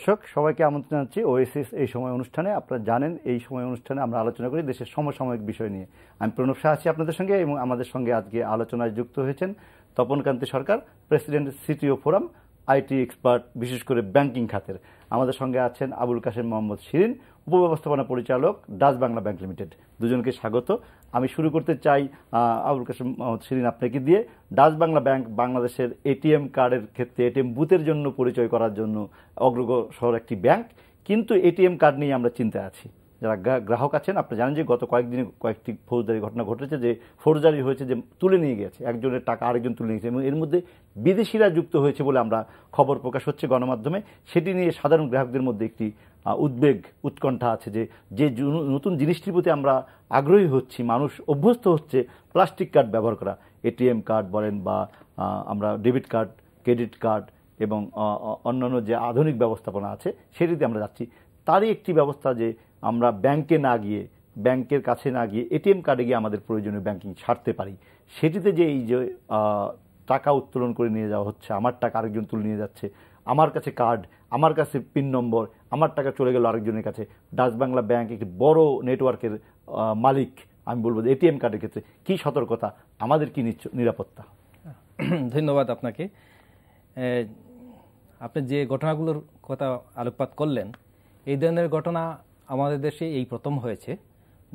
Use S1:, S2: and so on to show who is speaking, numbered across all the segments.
S1: দর্শক সবাইকে আমন্ত্রণ জানাচ্ছি ওএসএস এই সময় অনুষ্ঠানে আপনারা জানেন এই সময় অনুষ্ঠানে আমরা আলোচনা করি দেশের সমসাময়িক বিষয় নিয়ে আমি প্রণব শাহ আছি আপনাদের সঙ্গে এবং আমাদের সঙ্গে আজকে আলোচনায় যুক্ত হয়েছেন Tapankanti Sarkar president CTO forum IT expert বিশেষ করে ব্যাংকিং খাতের আমাদের সঙ্গে আছেন আবুল কাশেম মোহাম্মদ শিরিন উপব্যবস্থাপনা পরিচালক ডাচ বাংলা ব্যাংক লিমিটেড দুজনকে স্বাগত আমি শুরু করতে চাই আবুল মোহাম্মদ সিরিন আপনাকে দিয়ে ডাচ বাংলা ব্যাংক বাংলাদেশের এটিএম কার্ডের ক্ষেত্রে এটিএম বুথের জন্য পরিচয় করার জন্য অগ্রগ শহর একটি ব্যাংক কিন্তু এটিএম কার্ড নিয়ে আমরা চিন্তা আছি যারা গ্রাহক আছেন আপনি জানেন যে গত কয়েকদিনে কয়েকটি ফৌজদারি ঘটনা ঘটেছে যে ফৌজদারি হয়েছে যে তুলে নিয়ে গেছে একজনের টাকা আরেকজন তুলে নিয়েছে এবং এর মধ্যে বিদেশিরা যুক্ত হয়েছে বলে আমরা খবর প্রকাশ হচ্ছে গণমাধ্যমে সেটি নিয়ে সাধারণ গ্রাহকদের মধ্যে একটি উদ্বেগ উৎকণ্ঠা আছে যে যে নতুন জিনিসটির প্রতি আমরা আগ্রহী হচ্ছি মানুষ অভ্যস্ত হচ্ছে প্লাস্টিক কার্ড ব্যবহার করা এটিএম কার্ড বলেন বা আমরা ডেবিট কার্ড ক্রেডিট কার্ড এবং অন্যান্য যে আধুনিক ব্যবস্থাপনা আছে সেটিতে আমরা যাচ্ছি তারই একটি ব্যবস্থা যে আমরা ব্যাংকে না গিয়ে ব্যাংকের কাছে না গিয়ে এটিএম কার্ডে গিয়ে আমাদের প্রয়োজনীয় ব্যাংকিং ছাড়তে পারি সেটিতে যে এই যে টাকা উত্তোলন করে নিয়ে যাওয়া হচ্ছে আমার টাকা আরেকজন তুলে নিয়ে যাচ্ছে আমার কাছে কার্ড আমার কাছে পিন নম্বর আমার টাকা চলে গেল আরেকজনের কাছে ডাচ বাংলা ব্যাংক একটি বড় নেটওয়ার্কের মালিক আমি বলবো এটিএম কার্ডের ক্ষেত্রে কি সতর্কতা আমাদের কি নিরাপত্তা ধন্যবাদ আপনাকে আপনি যে ঘটনাগুলোর কথা আলোকপাত
S2: করলেন এই ধরনের ঘটনা আমাদের দেশে এই প্রথম হয়েছে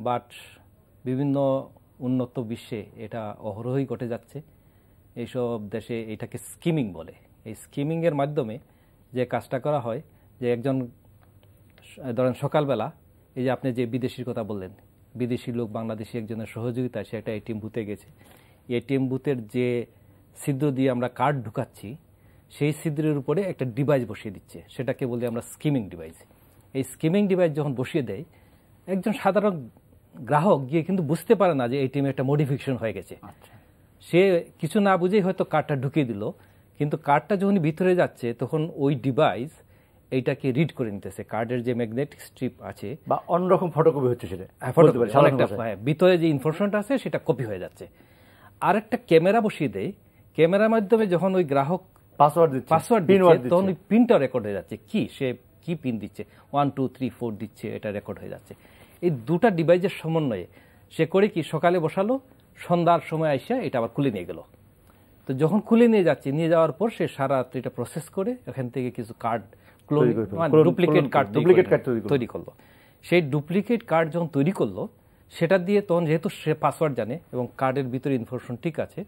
S2: বাট বিভিন্ন উন্নত বিশ্বে এটা অহরহই ঘটে যাচ্ছে এইসব দেশে এটাকে স্কিমিং বলে এই স্কিমিংয়ের মাধ্যমে যে কাজটা করা হয় যে একজন ধরেন সকালবেলা এই যে আপনি যে বিদেশির কথা বললেন বিদেশি লোক বাংলাদেশি একজনের সহযোগিতা সে একটা এটিএম বুথে গেছে এটিএম বুথের যে ছিদ্র দিয়ে আমরা কার্ড ঢুকাচ্ছি সেই ছিদ্রের উপরে একটা ডিভাইস বসিয়ে দিচ্ছে সেটাকে বলি আমরা স্কিমিং ডিভাইস এই স্কিমিং ডিভাইস যখন বসিয়ে দেয় একজন সাধারণ গ্রাহক গিয়ে কিন্তু বুঝতে পারে না যে এই একটা মডিফিকেশন হয়ে গেছে আচ্ছা। সে কিছু না বুঝেই হয়তো কার্ডটা ঢুকিয়ে দিল কিন্তু কার্ডটা যখন ভিতরে যাচ্ছে তখন ওই ডিভাইস এইটাকে রিড করে নিতেছে কার্ডের যে ম্যাগনেটিক স্ট্রিপ আছে
S1: বা অন্যরকম ফটোকপি হচ্ছে সেটা হ্যাঁ, হ্যাঁ,
S2: ভিতরে যে ইনফরমেশনটা আছে সেটা কপি হয়ে যাচ্ছে আর একটা ক্যামেরা বসিয়ে দেয় ক্যামেরার মাধ্যমে যখন ওই গ্রাহক পাসওয়ার্ড পাসওয়ার্ড তখন ওই পিনটা রেকর্ড হয়ে যাচ্ছে কি সে কি পিন দিচ্ছে ওয়ান টু থ্রি ফোর দিচ্ছে এটা রেকর্ড হয়ে যাচ্ছে এই দুটা ডিভাইসের সমন্বয়ে সে করে কি সকালে বসালো সন্ধ্যার সময় আসে এটা আবার খুলে নিয়ে গেল তো যখন খুলে নিয়ে যাচ্ছে নিয়ে যাওয়ার পর সে সারা রাত্রি এটা প্রসেস করে এখান থেকে কিছু card duplicate card duplicate card তৈরি করলো সেই ডুপ্লিকেট কার্ড যখন তৈরি করলো সেটা দিয়ে তখন যেহেতু সে পাসওয়ার্ড জানে এবং কার্ডের ভিতরে ইনফরমেশন ঠিক আছে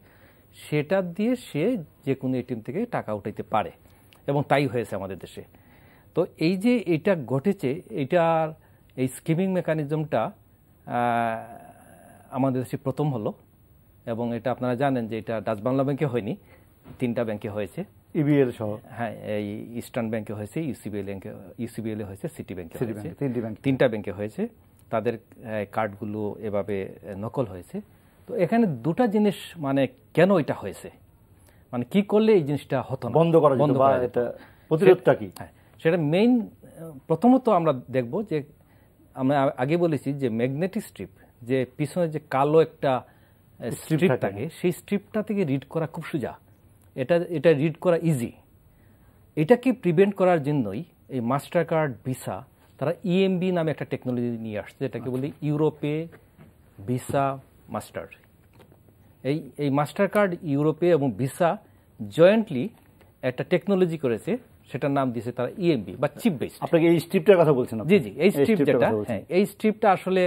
S2: সেটা দিয়ে সে যে কোনো এটিএম থেকে টাকা উঠাইতে পারে এবং তাই হয়েছে আমাদের দেশে তো এই যে এটা ঘটেছে এটার এই স্কিমিং মেকানিজমটা আমাদের দেশে প্রথম হলো এবং এটা আপনারা জানেন যে এটা ডাচ বাংলা ব্যাংকে হয়নি তিনটা ব্যাংকে হয়েছে ইবিএল e সহ হ্যাঁ এই ইস্টার্ন ব্যাংকে হয়েছে ইউসিবিএল ব্যাংকে ইউসিবিএল হয়েছে সিটি ব্যাংকে ব্যাঙ্ক তিনটা ব্যাংকে হয়েছে তাদের কার্ডগুলো এভাবে নকল হয়েছে তো এখানে দুটা জিনিস মানে কেন এটা হয়েছে মানে কি করলে এই জিনিসটা হতো না বন্ধ করা বন্ধ করা এটা প্রতিরোধটা কি হ্যাঁ সেটা মেইন প্রথমত আমরা দেখব যে আমরা আগে বলেছি যে ম্যাগনেটিক স্ট্রিপ যে পিছনে যে কালো একটা স্ট্রিপ থাকে সেই স্ট্রিপটা থেকে রিড করা খুব সোজা এটা এটা রিড করা ইজি এটাকে প্রিভেন্ট করার জন্যই এই মাস্টার কার্ড ভিসা তারা ইএমবি e নামে একটা টেকনোলজি নিয়ে আসছে যেটাকে বলি ইউরোপে ভিসা মাস্টার এই এই মাস্টার কার্ড ইউরোপে এবং ভিসা জয়েন্টলি একটা টেকনোলজি করেছে সেটার নাম দিয়েছে তারা ইএমবি e বা চিপ বেস আপনাকে এই স্ট্রিপটার কথা বলছেন জি জি এই স্ট্রিপ যেটা হ্যাঁ এই স্ট্রিপটা আসলে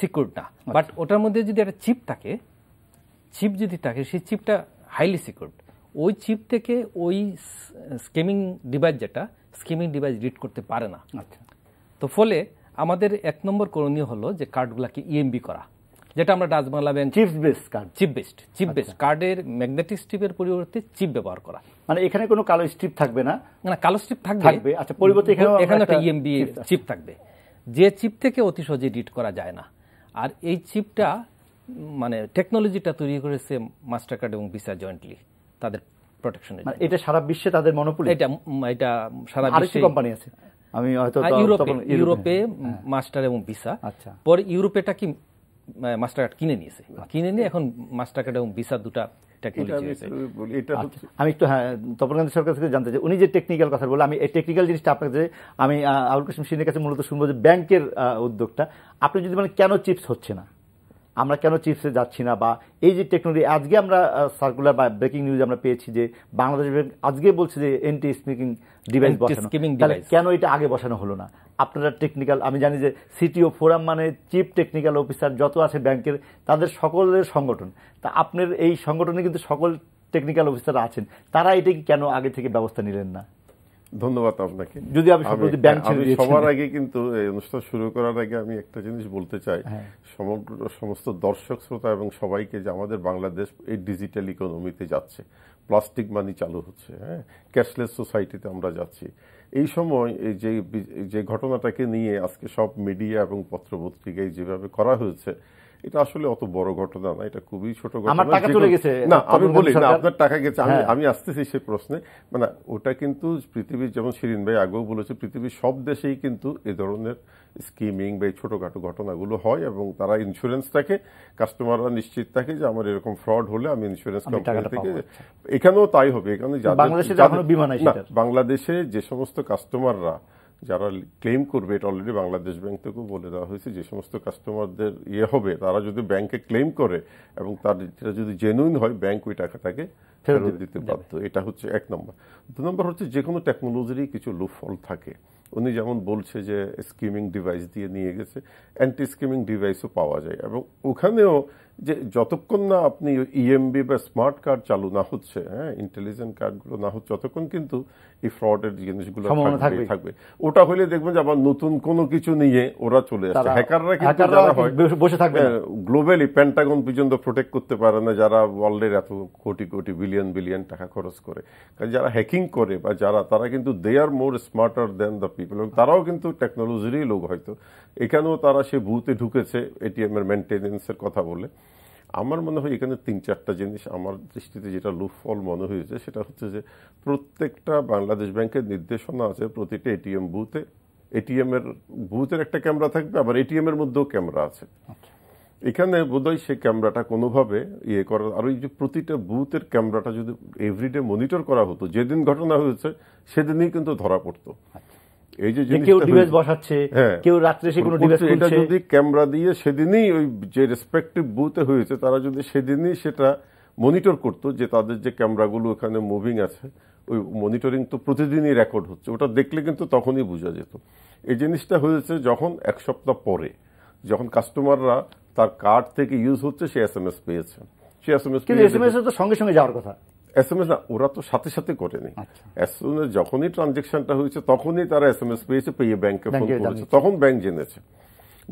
S2: সিকিউর না বাট আচ্ছা। ওটার মধ্যে যদি একটা চিপ থাকে চিপ যদি থাকে সেই চিপটা হাইলি সিকিউর ওই চিপ থেকে ওই স্কেমিং ডিভাইস যেটা স্কেমিং ডিভাইস রিড করতে পারে না আচ্ছা তো ফলে আমাদের এক নম্বর করণীয় হলো যে কার্ডগুলোকে ইএমবি e করা যেটা আমরা Dutch Bangla chip based card chip based chip based কার্ডের ম্যাগনেটিক স্ট্রিপের পরিবর্তে চিপ ব্যবহার করা মানে এখানে কোনো কালো স্ট্রিপ থাকবে না না কালো স্ট্রিপ থাকবে আচ্ছা পরিবর্তে এখানে এখানে একটা ইএমবি e চিপ থাকবে যে চিপ থেকে অতি সহজে এডিট করা যায় না আর এই চিপটা মানে টেকনোলজিটা তৈরি করেছে মাস্টার কার্ড এবং ভিসা জয়েন্টলি তাদের প্রোটেকশনের মানে এটা সারা বিশ্বে তাদের মনোপলি এটা এটা সারা বিশ্বে কোম্পানি আছে
S1: আমি হয়তো হ্যাঁ, ইউরোপে ইউরোপে
S2: মাস্টার হ্যাঁ। এবং ভিসা আচ্ছা পরে ইউরোপে এটা কি মাস্টার কার্ড কিনে নিয়েছে কিনে নিয়ে এখন মাস্টার কার্ড এবং ভিসা দুটা আচ্ছা।
S1: আমি একটু হ্যাঁ গান্ধী সরকার থেকে জানতে চাই উনি যে টেকনিক্যাল কথা বলে আমি এই টেকনিক্যাল জিনিসটা আপনার কাছে আমি আবুল কাশিম সিনের কাছে মূলত শুনবো যে ব্যাংকের উদ্যোগটা আপনি যদি মানে কেন চিপস হচ্ছে না আমরা কেন চিপসে যাচ্ছি না বা এই যে টেকনোলজি আজকে আমরা সার্কুলার বা ব্রেকিং নিউজ আমরা পেয়েছি যে বাংলাদেশ আজকে বলছে যে এন্টি স্মিকিং ডিভাইস বসানো কেন এটা আগে বসানো হলো না আপনারা টেকনিক্যাল আমি জানি যে সিটিও ফোরাম মানে চিফ টেকনিক্যাল অফিসার যত আছে ব্যাংকের তাদের সকলের সংগঠন তা আপনার এই সংগঠনে কিন্তু সকল টেকনিক্যাল অফিসার আছেন তারা এটাকে কেন আগে থেকে ব্যবস্থা নিলেন না ধন্যবাদ আপনাকে যদি সবার
S3: আগে কিন্তু এই অনুষ্ঠান শুরু করার আগে আমি একটা জিনিস বলতে চাই হ্যাঁ। সমগ্র সমস্ত দর্শক শ্রোতা এবং সবাইকে যে আমাদের বাংলাদেশ এই ডিজিটাল ইকোনমিতে যাচ্ছে প্লাস্টিক মানি চালু হচ্ছে হ্যাঁ ক্যাশলেস সোসাইটিতে আমরা যাচ্ছি এই সময় এই যে যে ঘটনাটাকে নিয়ে আজকে সব মিডিয়া এবং পত্রপত্রিকায় যেভাবে করা হয়েছে এটা আসলে অত বড় ঘটনা না এটা খুবই ছোট ঘটনা আমি বলি না আপনার টাকা গেছে আমি হ্যাঁ। আমি আসতেছি সেই প্রশ্নে মানে ওটা কিন্তু পৃথিবীর যেমন শিরিন ভাই আগেও বলেছে পৃথিবীর সব দেশেই কিন্তু এ ধরনের স্কিমিং বা এই ছোটোখাটো ঘটনাগুলো হয় এবং তারা ইন্স্যুরেন্স থাকে কাস্টমাররা নিশ্চিত থাকে যে আমার এরকম ফ্রড হলে আমি ইন্স্যুরেন্স কোম্পানি থেকে এখানেও তাই হবে এখানে বাংলাদেশে যে সমস্ত কাস্টমাররা যারা ক্লেম করবে এটা অলরেডি বাংলাদেশ ব্যাংক থেকেও বলে দেওয়া হয়েছে যে সমস্ত কাস্টমারদের ইয়ে হবে তারা যদি ব্যাংকে ক্লেম করে এবং তার যেটা যদি জেনুইন হয় ব্যাংক ওই টাকাটাকে ফেরত দিতে বাধ্য এটা হচ্ছে এক নম্বর দু নম্বর হচ্ছে যে কোনো টেকনোলজিরই কিছু লুফল থাকে উনি যেমন বলছে যে স্কিমিং ডিভাইস দিয়ে নিয়ে গেছে অ্যান্টি স্কিমিং ডিভাইসও পাওয়া যায় এবং ওখানেও যে যতক্ষণ না আপনি ইএমবি e বা স্মার্ট কার্ড চালু না হচ্ছে হ্যাঁ ইন্টেলিজেন্ট কার্ডগুলো না হচ্ছে ততক্ষণ কিন্তু এই ফ্রডের জিনিসগুলো থাকবে ওটা হলে দেখবেন যে আবার নতুন কোনো কিছু নিয়ে ওরা চলে আসছে হ্যাকাররা কিন্তু যারা হয় বসে থাকবে গ্লোবালি প্যান্টাগন পর্যন্ত প্রোটেক্ট করতে পারে না যারা ওয়ার্ল্ডের এত কোটি কোটি বিলিয়ন বিলিয়ন টাকা খরচ করে কারণ যারা হ্যাকিং করে বা যারা তারা কিন্তু they are more smarter than the people এবং তারাও কিন্তু টেকনোলজিরই লোক হয়তো এখানেও তারা সে ভূতে ঢুকেছে এটিএম এর মেনটেনেন্সের কথা বলে আমার মনে হয় এখানে তিন চারটা জিনিস আমার দৃষ্টিতে যেটা লুফল মনে হয়েছে সেটা হচ্ছে যে প্রত্যেকটা বাংলাদেশ ব্যাংকের নির্দেশনা আছে প্রতিটা এটিএম বুথে এটিএম এর বুথের একটা ক্যামেরা থাকবে আবার এটিএম এর মধ্যেও ক্যামেরা আছে আচ্ছা। এখানে বোধহয় সে ক্যামেরাটা কোনোভাবে ইয়ে করার আর ওই যে প্রতিটা বুথের ক্যামেরাটা যদি এভরিডে মনিটর করা হতো যেদিন ঘটনা হয়েছে সেদিনই কিন্তু ধরা পড়তো আচ্ছা। এই যে কেউ ডিভাইস বসাচ্ছে হ্যাঁ। কেউ রাত্রে সে কোনো ডিভাইস এটা যদি ক্যামেরা দিয়ে সেদিনই ওই যে রেসপেক্টিভ বুথে হয়েছে তারা যদি সেদিনই সেটা মনিটর করত যে তাদের যে ক্যামেরাগুলো এখানে মুভিং আছে ওই মনিটরিং তো প্রতিদিনই রেকর্ড হচ্ছে ওটা দেখলে কিন্তু তখনই বোঝা যেত এই জিনিসটা হয়েছে যখন এক সপ্তাহ পরে যখন কাস্টমাররা তার কার্ড থেকে ইউজ হচ্ছে সে এস এম এস পেয়েছে সে S M S S M S
S1: সঙ্গে সঙ্গে যাওয়ার কথা
S3: এস এম এস না ওরা তো সাথে সাথে করেনি এস এম এস যখনই ট্রানজেকশনটা হয়েছে তখনই তারা এস এম এস পেয়েছে পেয়ে ব্যাংকে ফোন করেছে তখন ব্যাংক জেনেছে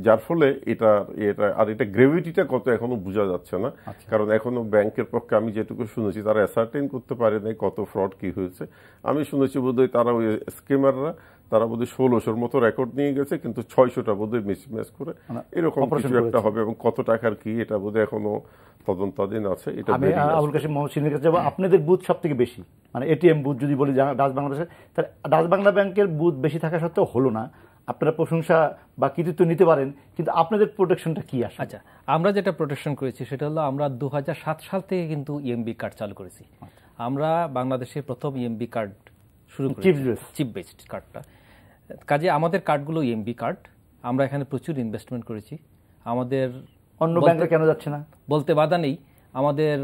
S3: যার ফলে এটা এটা আর এটা গ্রেভিটিটা কত এখনো বোঝা যাচ্ছে না আচ্ছা। কারণ এখনো ব্যাংকের পক্ষে আমি যেটুকু শুনেছি তারা অ্যাসার্টেন করতে পারে নাই কত ফ্রড কি হয়েছে আমি শুনেছি বোধহয় তারা ওই স্কিমাররা তারা বোধহয় ষোলোশোর মতো রেকর্ড নিয়ে গেছে কিন্তু ছয়শোটা বোধহয় মিসম্যাচ করে মানে এরকম কিছু একটা হবে এবং কত টাকার কি এটা বোধহয় এখনো তদন্তাধীন আছে এটা আমি আবুল
S1: কাশিম কাছে আপনাদের বুথ সব থেকে বেশি মানে এটিএম বুথ যদি বলি ডাচ বাংলাদেশে তাহলে ডাচ বাংলা ব্যাংকের বুথ বেশি থাকা সত্ত্বেও হলো না আপনারা প্রশংসা বা কৃতিত্ব নিতে পারেন কিন্তু আপনাদের প্রোটেকশনটা কি আসে আচ্ছা
S2: আমরা যেটা প্রোটেকশন করেছি সেটা হলো আমরা দু সাল থেকে কিন্তু ইএমবি e কার্ড চালু করেছি আচ্ছা। আমরা বাংলাদেশে প্রথম ইএমবি e কার্ড শুরু চিপ বেসড কার্ডটা কাজে আমাদের কার্ডগুলো ইএমবি কার্ড আমরা এখানে প্রচুর ইনভেস্টমেন্ট করেছি আমাদের অন্য ব্যাংকে কেন যাচ্ছে না বলতে বাধা নেই আমাদের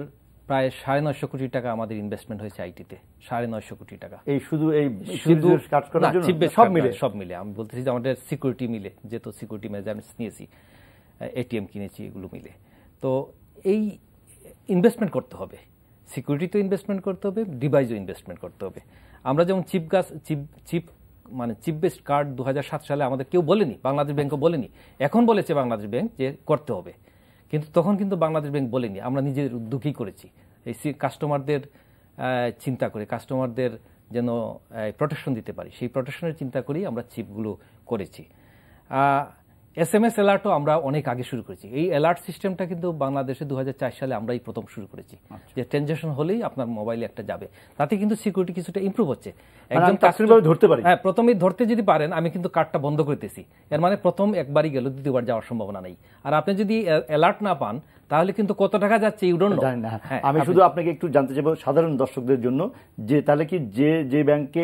S2: প্রায় সাড়ে নয়শো কোটি টাকা আমাদের ইনভেস্টমেন্ট হয়েছে আইটিতে সাড়ে নয়শো কোটি টাকা এই শুধু এই শুধু কাজ করার জন্য সব মিলে সব মিলে আমি বলতেছি যে আমাদের সিকিউরিটি মিলে যেহেতু সিকিউরিটি মেজারমেন্টস নিয়েছি এটিএম কিনেছি এগুলো মিলে তো এই ইনভেস্টমেন্ট করতে হবে তো ইনভেস্টমেন্ট করতে হবে ডিভাইসও ইনভেস্টমেন্ট করতে হবে আমরা যেমন চিপ গাছ চিপ চিপ মানে চিপ বেস্ট কার্ড দু সালে আমাদের কেউ বলেনি বাংলাদেশ ব্যাংকও বলেনি এখন বলেছে বাংলাদেশ ব্যাংক যে করতে হবে কিন্তু তখন কিন্তু বাংলাদেশ ব্যাংক বলেনি আমরা নিজেদের উদ্যোগই করেছি এই কাস্টমারদের চিন্তা করে কাস্টমারদের যেন প্রোটেকশন দিতে পারি সেই প্রোটেকশনের চিন্তা করেই আমরা চিপগুলো করেছি এস এম এস অ্যালার্টও আমরা অনেক আগে শুরু করেছি এই অ্যালার্ট সিস্টেমটা কিন্তু বাংলাদেশে দু সালে আমরাই প্রথম শুরু করেছি আচ্ছা। যে ট্রানজ্যাকশন হলেই আপনার মোবাইলে একটা যাবে তাতে কিন্তু সিকিউরিটি কিছুটা ইম্প্রুভ হচ্ছে মানে একদম ধরতে পারি হ্যাঁ প্রথমেই ধরতে যদি পারেন আমি কিন্তু কার্ডটা বন্ধ করতেছি এর মানে প্রথম একবারই গেল দ্বিতীয়বার যাওয়ার সম্ভাবনা নেই আর আপনি যদি অ্যালার্ট না পান তাহলে কিন্তু কত টাকা যাচ্ছে ইউ ডোন্ট হ্যাঁ আমি শুধু
S1: আপনাকে একটু জানতে চাইবো সাধারণ দর্শকদের জন্য যে তাহলে কি যে যে ব্যাংকে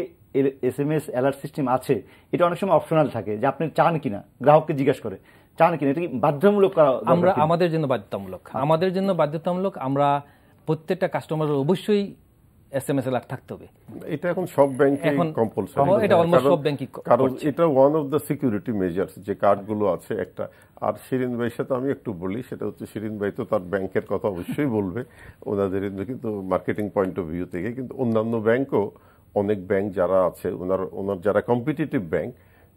S1: S M S alert system আছে এটা অনেক সময় অপশনাল থাকে যে আপনি চান কিনা গ্রাহককে জিজ্ঞাসা করে চান কিনা এটা কি বাধ্যতামূলক করা আমরা
S2: আমাদের জন্য বাধ্যতামূলক হ্যাঁ। আমাদের জন্য বাধ্যতামূলক আমরা প্রত্যেকটা কাস্টমারের অবশ্যই
S3: থাকতে হবে এটা এখন সব ব্যাংকে এটা অলমোস্ট সব কারণ এটা ওয়ান অফ সিকিউরিটি মেজার্স যে কার্ডগুলো আছে একটা আর শিরিন ভাইয়ের সাথে আমি একটু বলি সেটা হচ্ছে শিরিন ভাই তো তার ব্যাংকের কথা অবশ্যই বলবে ওনাদের কিন্তু মার্কেটিং পয়েন্ট অফ ভিউ থেকে কিন্তু অন্যান্য ব্যাংকও অনেক ব্যাংক যারা আছে ওনার ওনার যারা কম্পিটিটিভ ব্যাংক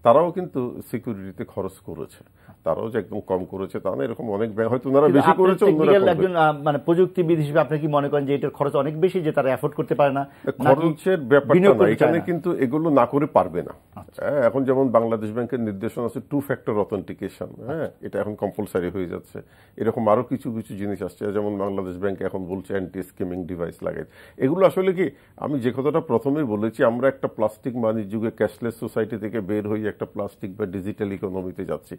S3: তারাও কিন্তু সিকিউরিটিতে খরচ করেছে তারাও যে একদম কম করেছে তা না এরকম অনেক ব্যাংক হয়তো ওনারা বেশি করেছে একজন
S1: মানে প্রযুক্তিবিদ হিসেবে আপনি কি মনে করেন যে এটার খরচ অনেক বেশি যে তারা এফোর্ড করতে পারে না খরচের ব্যাপারটা না এখানে
S3: কিন্তু এগুলো না করে পারবে না আচ্ছা। হ্যাঁ, এখন যেমন বাংলাদেশ ব্যাংকের নির্দেশনা আছে টু ফ্যাক্টর অথেন্টিকেশন হ্যাঁ এটা এখন কম্পালসারি হয়ে যাচ্ছে এরকম আরো কিছু কিছু জিনিস আসছে যেমন বাংলাদেশ ব্যাংক এখন বলছে অ্যান্টি স্কিমিং ডিভাইস লাগে এগুলো আসলে কি আমি যে কথাটা প্রথমেই বলেছি আমরা একটা প্লাস্টিক মানির যুগে ক্যাশলেস সোসাইটি থেকে বের হয়ে একটা প্লাস্টিক বা ডিজিটাল ইকোনমিতে যাচ্ছি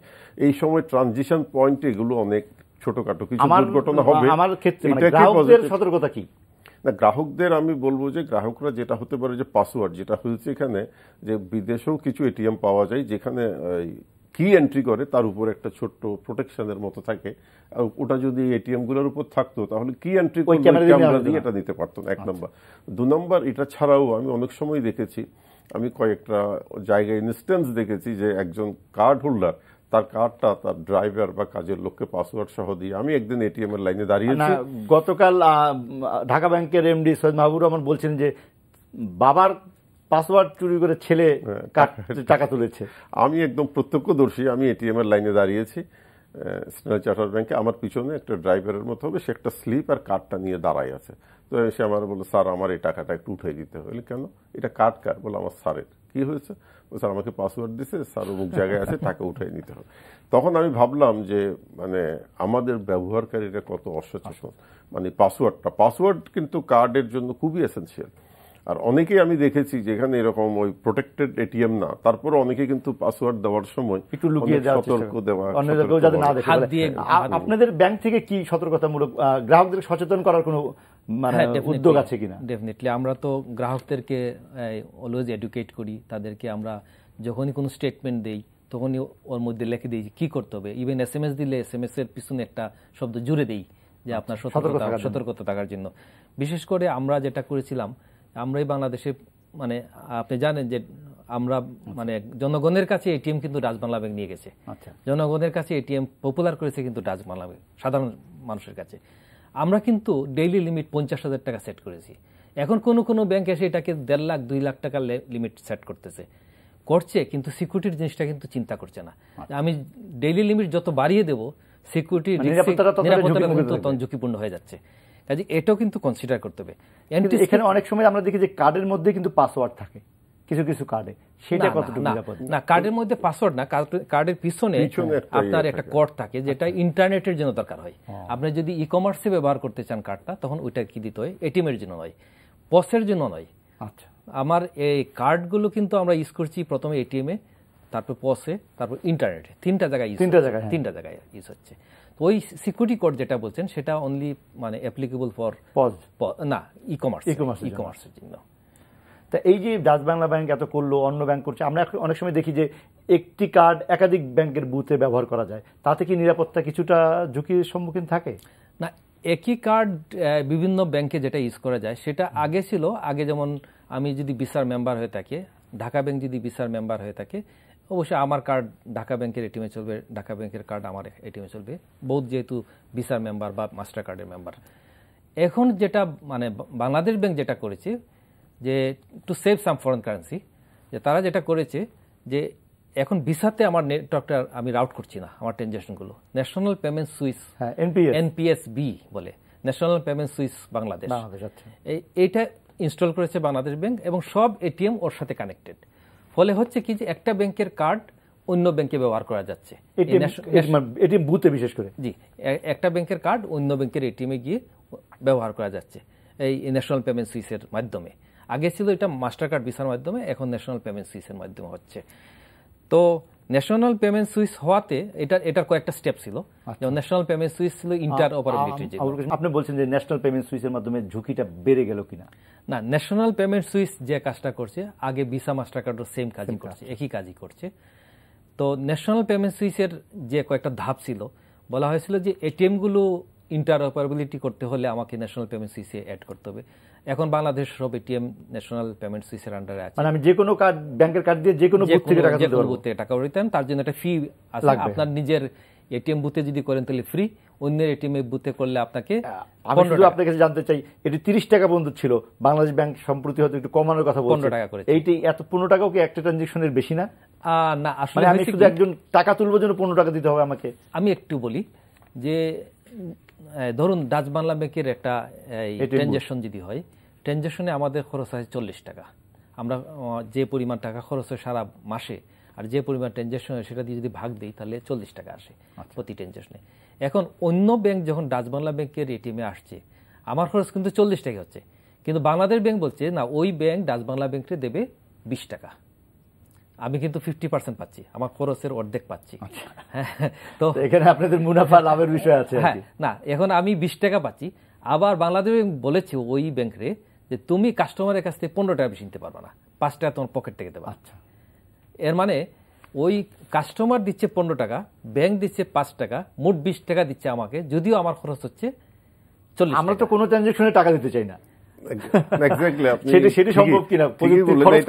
S3: এই সময় ট্রানজিশন পয়েন্ট এগুলো অনেক ছোটখাটো কিছু দুর্ঘটনা হবে আমার ক্ষেত্রে মানে সতর্কতা কি না গ্রাহকদের আমি বলবো যে গ্রাহকরা যেটা হতে পারে যে পাসওয়ার্ড যেটা হয়েছে এখানে যে বিদেশেও কিছু এটিএম পাওয়া যায় যেখানে কি এন্ট্রি করে তার উপর একটা ছোট্ট প্রোটেকশনের মতো থাকে ওটা যদি এটিএম গুলোর উপর থাকতো তাহলে কি এন্ট্রি ক্যামেরা দিয়ে এটা দিতে পারতো এক নম্বর আচ্ছা। দু নম্বর এটা ছাড়াও আমি অনেক সময় দেখেছি আমি কয়েকটা জায়গায় ইনস্টেন্স দেখেছি যে একজন কার্ড হোল্ডার তার কার্ডটা তার ড্রাইভার বা কাজের লোককে পাসওয়ার্ড সহ দিয়ে আমি একদিন এটিএম এর লাইনে না গতকাল ঢাকা ব্যাংকের এমডি সৈয়দ মাহবুর রহমান বলছেন যে বাবার পাসওয়ার্ড চুরি করে ছেলে হ্যাঁ। টাকা তুলেছে আমি একদম প্রত্যক্ষদর্শী আমি এটিএম এর লাইনে দাঁড়িয়েছি সেন্ট্রাল চার্টার ব্যাংকে আমার পিছনে একটা ড্রাইভারের মতো হবে সে একটা স্লিপ আর কার্ডটা নিয়ে দাঁড়ায় আছে তো সে আমার বললো স্যার আমার এই টাকাটা একটু উঠে দিতে হবে কেন এটা কার্ড কার বলে আমার স্যারের কি হয়েছে স্যার আমাকে পাসওয়ার্ড দিছে স্যার অমুক জায়গায় আছে তাকে উঠে নিতে হবে তখন আমি ভাবলাম যে মানে আমাদের ব্যবহারকারীরা কত অসচেতন মানে পাসওয়ার্ডটা পাসওয়ার্ড কিন্তু কার্ডের জন্য খুবই এসেন্সিয়াল আর অনেকেই আমি দেখেছি যেখানে এরকম ওই প্রোটেক্টেড এটিএম না তারপরে অনেকে কিন্তু পাসওয়ার্ড দেওয়ার সময় একটু লুকিয়ে সতর্ক দেওয়া যাতে না দেখে হ্যাঁ,
S1: আপনাদের ব্যাংক থেকে কি সতর্কতামূলক গ্রাহকদের সচেতন করার কোনো মানে, হ্যাঁ, উদ্যোগ আছে কিনা
S3: ডেফিনেটলি
S2: আমরা তো গ্রাহকদেরকে অলওয়েজ এডুকেট করি তাদেরকে আমরা যখনই কোনো স্টেটমেন্ট দেই তখনই ওর মধ্যে লিখে দিই কি করতে হবে ইভেন এস এম এস দিলে এস এম এস এর পিছনে একটা শব্দ জুড়ে দেই যে আপনার আচ্ছা, সতর্কতা সতর্কতা থাকার জন্য বিশেষ করে আমরা যেটা করেছিলাম আমরাই বাংলাদেশে মানে আপনি জানেন যে আমরা মানে জনগণের কাছে এটিএম কিন্তু ডাচবাংলা ব্যাংক নিয়ে গেছে আচ্ছা। জনগণের কাছে এটিএম পপুলার করেছে কিন্তু ডাচবাংলা ব্যাংক সাধারণ মানুষের কাছে আমরা কিন্তু ডেইলি লিমিট পঞ্চাশ হাজার টাকা সেট করেছি এখন কোন কোন ব্যাংক এসে এটাকে দেড় লাখ দুই লাখ টাকার লিমিট সেট করতেছে করছে কিন্তু সিকিউরিটির জিনিসটা কিন্তু চিন্তা করছে না আচ্ছা। আমি ডেইলি লিমিট যত বাড়িয়ে দেব সিকিউরিটি মানে ঝুঁকিপূর্ণ হয়ে যাচ্ছে কাজে এটাও কিন্তু কনসিডার করতে হবে এখানে অনেক
S1: সময় আমরা দেখি যে কার্ডের মধ্যে কিন্তু পাসওয়ার্ড থাকে কিছু কিছু কার্ডে সেটা কতটুকু না
S2: কার্ডের মধ্যে পাসওয়ার্ড না কার্ডের পিছনে আপনার ইয়ে একটা কোড থাকে যেটা ইন্টারনেটের আচ্ছা। জন্য দরকার হয় আপনি যদি ই কমার্সে ব্যবহার করতে চান কার্ডটা তখন ওইটা কি দিতে হয় এটিএম এর জন্য নয় পসের জন্য নয় আচ্ছা আমার এই কার্ডগুলো কিন্তু আমরা ইউজ করছি প্রথমে এটিএম এ তারপর পসে তারপর ইন্টারনেটে তিনটা জায়গায় হ্যাঁ। তিনটা জায়গায় তিনটা জায়গায় ইউজ হচ্ছে ওই সিকিউরিটি
S1: কোড যেটা বলছেন সেটা অনলি মানে অ্যাপ্লিকেবল ফর পজ না ই কমার্স ই কমার্স ই কমার্সের জন্য তা এই যে ডাচ বাংলা ব্যাংক এত করলো অন্য ব্যাংক করছে আমরা অনেক সময় দেখি যে একটি কার্ড একাধিক ব্যাংকের বুথে ব্যবহার করা যায় তাতে কি নিরাপত্তা কিছুটা ঝুঁকির সম্মুখীন থাকে
S2: না একই কার্ড বিভিন্ন ব্যাংকে যেটা ইউজ করা যায় সেটা আগে ছিল আগে যেমন আমি যদি বিসার মেম্বার হয়ে থাকি ঢাকা ব্যাংক যদি বিসার মেম্বার হয়ে থাকে অবশ্যই আমার কার্ড ঢাকা ব্যাংকের এটিএমে চলবে ঢাকা ব্যাংকের কার্ড আমার এটিএমে চলবে বৌদ্ধ যেহেতু ভিসার মেম্বার বা মাস্টার কার্ডের মেম্বার এখন যেটা মানে বাংলাদেশ ব্যাংক যেটা করেছে যে to save some foreign currency যে তারা যেটা করেছে যে এখন ভিসাতে আমার নেটওয়ার্কটা আমি রাউট করছি না আমার ট্রানজ্যাকশনগুলো national payment switch NPS B বলে ন্যাশনাল পেমেন্ট সুইস বাংলাদেশ আচ্ছা। এইটা ইনস্টল করেছে বাংলাদেশ ব্যাংক এবং সব এটিএম ওর সাথে কানেক্টেড ফলে হচ্ছে কি যে একটা ব্যাংকের কার্ড অন্য ব্যাংকে ব্যবহার করা যাচ্ছে এটিএম
S1: মানে বুথে বিশেষ করে জি
S2: একটা ব্যাংকের কার্ড অন্য ব্যাংকের এটিএমে গিয়ে ব্যবহার করা যাচ্ছে এই ন্যাশনাল পেমেন্ট সুইসের মাধ্যমে আগে ছিল এটা মাস্টার কার্ড ভিসার মাধ্যমে এখন ন্যাশনাল পেমেন্ট সুইসের মাধ্যমে হচ্ছে তো ন্যাশনাল পেমেন্ট সুইচ হওয়াতে এটা এটার কয়েকটা স্টেপ ছিল আচ্ছা। যেমন ন্যাশনাল পেমেন্ট সুইচ ছিল ইন্টার অপারেবিলিটি
S1: আপনি বলছেন যে ন্যাশনাল পেমেন্ট সুইচের মাধ্যমে ঝুঁকিটা বেড়ে গেল কিনা না
S2: ন্যাশনাল পেমেন্ট সুইচ যে কাজটা করছে আগে ভিসা মাস্টার কার্ডও সেম কাজই করছে একই কাজই করছে তো ন্যাশনাল পেমেন্ট সুইচের যে কয়েকটা ধাপ ছিল বলা হয়েছিল যে এটিএমগুলো ইন্টার অপারেবিলিটি করতে হলে আমাকে ন্যাশনাল পেমেন্ট সুইচে অ্যাড করতে হবে এখন বাংলাদেশ সব এটিএম ন্যাশনাল পেমেন্ট সুইসের আন্ডারে আছে মানে
S1: আমি যে কোনো কার্ড ব্যাংকের কার্ড দিয়ে যে কোনো বুথ থেকে টাকা তুলতে পারবো
S2: থেকে টাকা উঠাতেন তার জন্য একটা ফি আছে আপনার নিজের এটিএম বুথে যদি করেন তাহলে ফ্রি অন্যের এটিএম বুথে করলে আপনাকে আমি শুধু আপনার
S1: কাছে জানতে চাই এটি 30 টাকা পর্যন্ত ছিল বাংলাদেশ ব্যাংক সম্প্রতি হয়তো একটু কমানোর কথা বলছে 15 টাকা করে এইটি এত 15 টাকাও কি একটা ট্রানজেকশনের বেশি না
S2: না আসলে মানে আমি শুধু একজন
S1: টাকা তুলবার জন্য 15 টাকা দিতে হবে আমাকে আমি একটু বলি যে
S2: ধরুন ডাচ বাংলা ব্যাংকের একটা ট্রানজ্যাকশন যদি হয় ট্রানজ্যাকশনে আমাদের খরচ হয় চল্লিশ টাকা আমরা যে পরিমাণ টাকা খরচ হয় সারা মাসে আর যে পরিমাণ ট্রানজ্যাকশন হয় সেটা দিয়ে যদি ভাগ দিই তাহলে চল্লিশ টাকা আসে আচ্ছা। প্রতি ট্রানজ্যাকশনে এখন অন্য ব্যাংক যখন ডাচ বাংলা ব্যাংকের এটিএমে আসছে আমার খরচ কিন্তু চল্লিশ টাকা হচ্ছে কিন্তু বাংলাদেশ ব্যাংক বলছে না ওই ব্যাংক ডাচ বাংলা ব্যাংকে দেবে বিশ টাকা আমি কিন্তু ফিফটি পার্সেন্ট পাচ্ছি আমার খরচের অর্ধেক পাচ্ছি আচ্ছা। হ্যাঁ, তো এখানে আপনাদের মুনাফা লাভের বিষয় আছে হ্যাঁ না এখন আমি বিশ টাকা পাচ্ছি আবার বাংলাদেশ বলেছে ওই ব্যাংকে যে তুমি কাস্টমারের কাছ থেকে পনেরো টাকা বেশি নিতে পারবে না পাঁচ টাকা তোমার পকেট থেকে দেবে আচ্ছা এর মানে ওই কাস্টমার দিচ্ছে পনেরো টাকা ব্যাংক দিচ্ছে পাঁচ টাকা মোট বিশ টাকা দিচ্ছে আমাকে যদিও
S1: আমার খরচ হচ্ছে চল্লিশ আমরা তো কোনো ট্রানজেকশনে টাকা দিতে চাই না ট্রানজেকশন হ্যাঁ। হ্যাঁ, হ্যাঁ,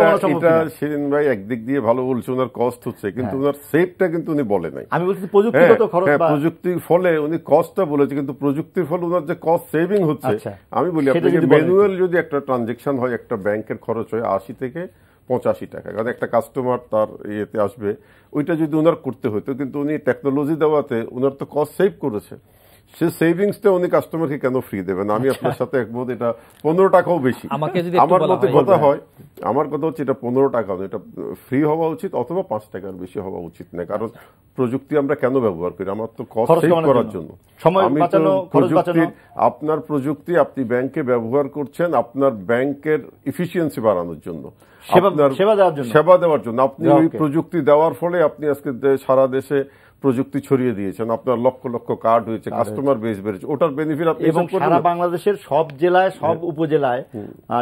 S3: আচ্ছা। হয় একটা ব্যাংকের খরচ হয় আশি থেকে পঁচাশি টাকা কারণ একটা কাস্টমার তার ইয়েতে আসবে ওইটা যদি উনার করতে হতো কিন্তু উনি টেকনোলজি দেওয়াতে ওনার তো কস্ট সেভ করেছে সে সেভিংসটা উনি কাস্টমারকে কেন ফ্রি দেবেন আমি আচ্ছা। আপনার সাথে একমত এটা পনেরো টাকাও বেশি আমার মতে কথা হয় আমার কথা হচ্ছে এটা পনেরো টাকা এটা ফ্রি হওয়া উচিত অথবা পাঁচ টাকার বেশি হওয়া উচিত না কারণ প্রযুক্তি আমরা কেন ব্যবহার করি আমার তো কস্ট করার জন্য আমি তো আপনার প্রযুক্তি আপনি ব্যাংকে ব্যবহার করছেন আপনার ব্যাংকের ইফিসিয়েন্সি বাড়ানোর জন্য সেবা দেওয়ার জন্য আপনি ওই প্রযুক্তি দেওয়ার ফলে আপনি আজকে সারা দেশে প্রযুক্তি ছড়িয়ে দিয়েছেন আপনার লক্ষ লক্ষ কার্ড হয়েছে কাস্টমার বেস বেড়েছে
S1: ওটার বেনিফিট আপনি এবং সারা বাংলাদেশের সব জেলায় সব হ্যাঁ। উপজেলায়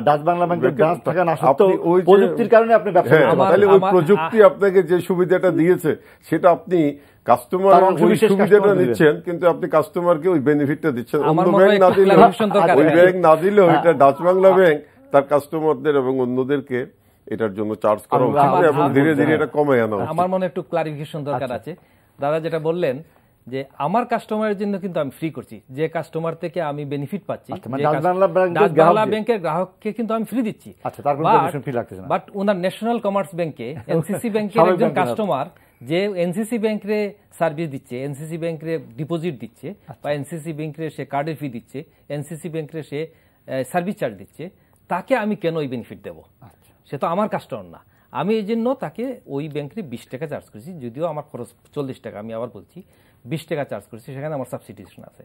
S1: ডাচ
S3: বাংলা ব্যাংকের ব্রাঞ্চ থাকা না সত্ত্বেও ওই প্রযুক্তির কারণে আপনি ব্যবসা হ্যাঁ, তাহলে ওই প্রযুক্তি আপনাকে যে সুবিধাটা দিয়েছে সেটা আপনি হ্যাঁ। আমার মনে একটু ক্লারিফিকেশন
S2: দরকার আচ্ছা। আছে দাদা যেটা বললেন যে আমার কাস্টমারের জন্য কিন্তু আমি ফ্রি করছি যে কাস্টমার থেকে আমি বেনিফিট পাচ্ছি আচ্ছা, মানে ব্যাংকের গ্রাহককে কিন্তু আমি ফ্রি দিচ্ছি বাট ওনার ন্যাশনাল কমার্স ব্যাংকে এনসিসি ব্যাংকের একজন কাস্টমার যে এনসিসি ব্যাংকে সার্ভিস দিচ্ছে এনসিসি ব্যাংকে ডিপোজিট দিচ্ছে আচ্ছা। বা এনসিসি ব্যাংকে সে কার্ডের ফি দিচ্ছে এনসিসি ব্যাংকে সে সার্ভিস চার্জ দিচ্ছে তাকে আমি কেন ওই বেনিফিট দেবো আচ্ছা। সে তো আমার কাস্টমার না আমি এই জন্য তাকে ওই ব্যাংকের বিশ টাকা চার্জ করেছি যদিও আমার খরচ চল্লিশ টাকা আমি আবার বলছি বিশ টাকা চার্জ করেছি সেখানে আমার সাবসিডিশন আছে